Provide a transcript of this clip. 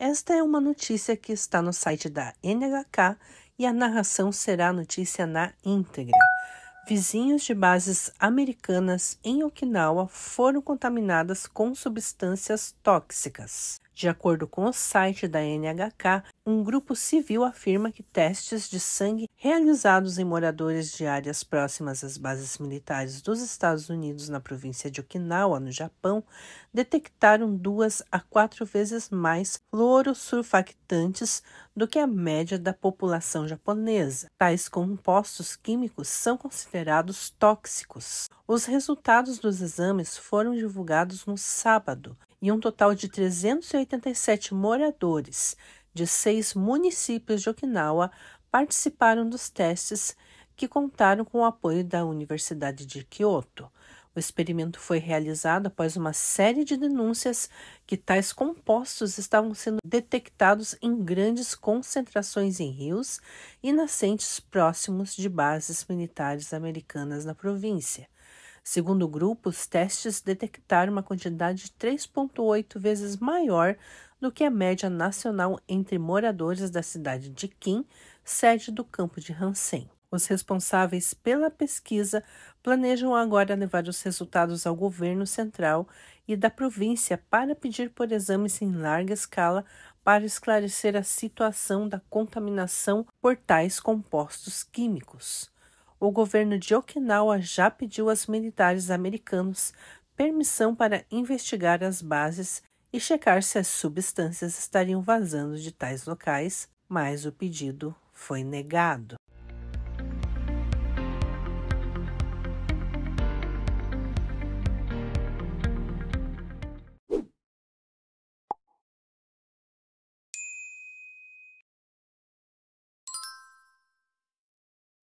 Esta é uma notícia que está no site da NHK e a narração será notícia na íntegra. Vizinhos de bases americanas em Okinawa foram contaminadas com substâncias tóxicas. De acordo com o site da NHK, um grupo civil afirma que testes de sangue realizados em moradores de áreas próximas às bases militares dos Estados Unidos na província de Okinawa, no Japão, detectaram duas a quatro vezes mais fluorosurfactantes do que a média da população japonesa. Tais compostos químicos são considerados tóxicos. Os resultados dos exames foram divulgados no sábado e um total de 387 moradores de seis municípios de Okinawa participaram dos testes que contaram com o apoio da Universidade de Kyoto. O experimento foi realizado após uma série de denúncias que tais compostos estavam sendo detectados em grandes concentrações em rios e nascentes próximos de bases militares americanas na província. Segundo o grupo, os testes detectaram uma quantidade 3,8 vezes maior do que a média nacional entre moradores da cidade de Kim, sede do campo de Hansen. Os responsáveis pela pesquisa planejam agora levar os resultados ao governo central e da província para pedir por exames em larga escala para esclarecer a situação da contaminação por tais compostos químicos o governo de Okinawa já pediu aos militares americanos permissão para investigar as bases e checar se as substâncias estariam vazando de tais locais, mas o pedido foi negado.